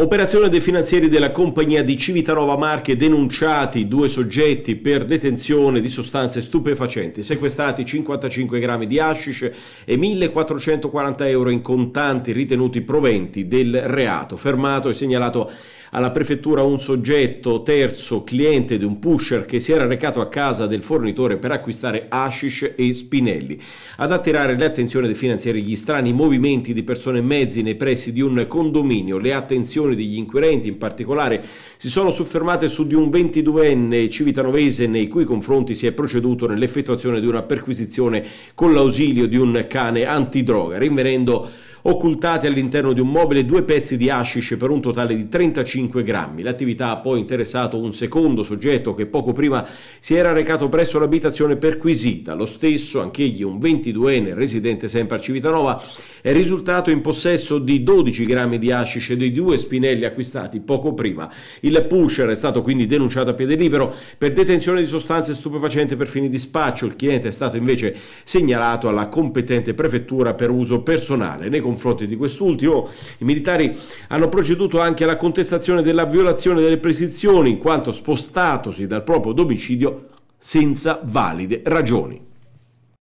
Operazione dei finanzieri della compagnia di Civitanova Marche denunciati due soggetti per detenzione di sostanze stupefacenti, sequestrati 55 grammi di hashish e 1440 euro in contanti ritenuti proventi del reato, fermato e segnalato alla prefettura un soggetto terzo cliente di un pusher che si era recato a casa del fornitore per acquistare hashish e spinelli. Ad attirare l'attenzione dei finanzieri gli strani movimenti di persone e mezzi nei pressi di un condominio, le attenzioni degli inquirenti in particolare si sono soffermate su di un 22enne civitanovese nei cui confronti si è proceduto nell'effettuazione di una perquisizione con l'ausilio di un cane antidroga, rinvenendo occultati all'interno di un mobile due pezzi di hashish per un totale di 35 grammi. L'attività ha poi interessato un secondo soggetto che poco prima si era recato presso l'abitazione perquisita. Lo stesso, anch'egli un 22enne residente sempre a Civitanova, è risultato in possesso di 12 grammi di hashish e di due spinelli acquistati poco prima. Il pusher è stato quindi denunciato a piede libero per detenzione di sostanze stupefacenti per fini di spaccio. Il cliente è stato invece segnalato alla competente prefettura per uso personale nei confronti confronti di quest'ultimo. Oh, I militari hanno proceduto anche alla contestazione della violazione delle prescrizioni in quanto spostatosi dal proprio domicilio senza valide ragioni.